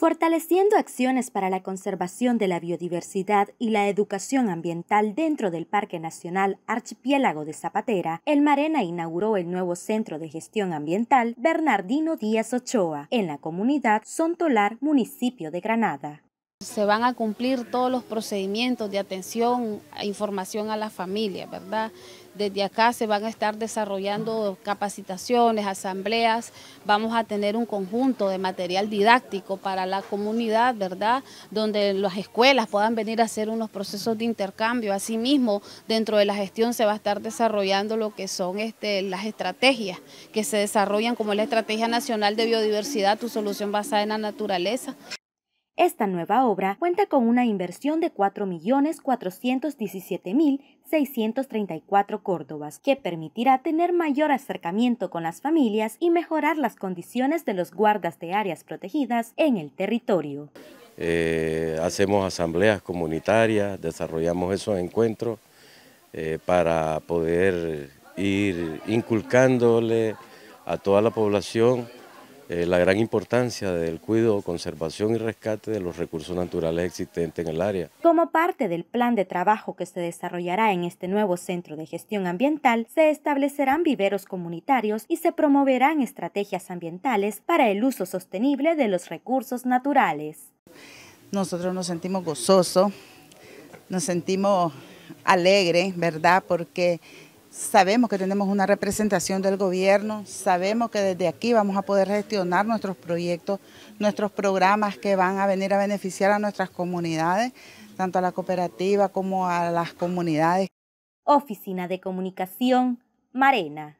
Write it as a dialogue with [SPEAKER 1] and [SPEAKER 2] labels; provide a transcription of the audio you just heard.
[SPEAKER 1] fortaleciendo acciones para la conservación de la biodiversidad y la educación ambiental dentro del Parque Nacional Archipiélago de Zapatera, el Marena inauguró el nuevo Centro de Gestión Ambiental Bernardino Díaz Ochoa en la comunidad Sontolar, municipio de Granada. Se van a cumplir todos los procedimientos de
[SPEAKER 2] atención e información a la familia, ¿verdad? Desde acá se van a estar desarrollando capacitaciones, asambleas, vamos a tener un conjunto de material didáctico para la comunidad, ¿verdad? Donde las escuelas puedan venir a hacer unos procesos de intercambio. Asimismo, dentro de la gestión se va a estar desarrollando lo que son este, las estrategias que se desarrollan como la Estrategia Nacional de Biodiversidad, tu solución basada en la
[SPEAKER 1] naturaleza. Esta nueva obra cuenta con una inversión de 4.417.634 córdobas, que permitirá tener mayor acercamiento con las familias y mejorar las condiciones de los guardas de áreas protegidas en el territorio.
[SPEAKER 3] Eh, hacemos asambleas comunitarias, desarrollamos esos encuentros eh, para poder ir inculcándole a toda la población eh, la gran importancia del cuidado, conservación y rescate de los recursos naturales existentes en el área.
[SPEAKER 1] Como parte del plan de trabajo que se desarrollará en este nuevo centro de gestión ambiental, se establecerán viveros comunitarios y se promoverán estrategias ambientales para el uso sostenible de los recursos naturales.
[SPEAKER 4] Nosotros nos sentimos gozosos, nos sentimos alegre, ¿verdad? Porque Sabemos que tenemos una representación del gobierno, sabemos que desde aquí vamos a poder gestionar nuestros proyectos, nuestros programas que van a venir a beneficiar a nuestras comunidades, tanto a la cooperativa
[SPEAKER 1] como a las comunidades. Oficina de Comunicación, Marena.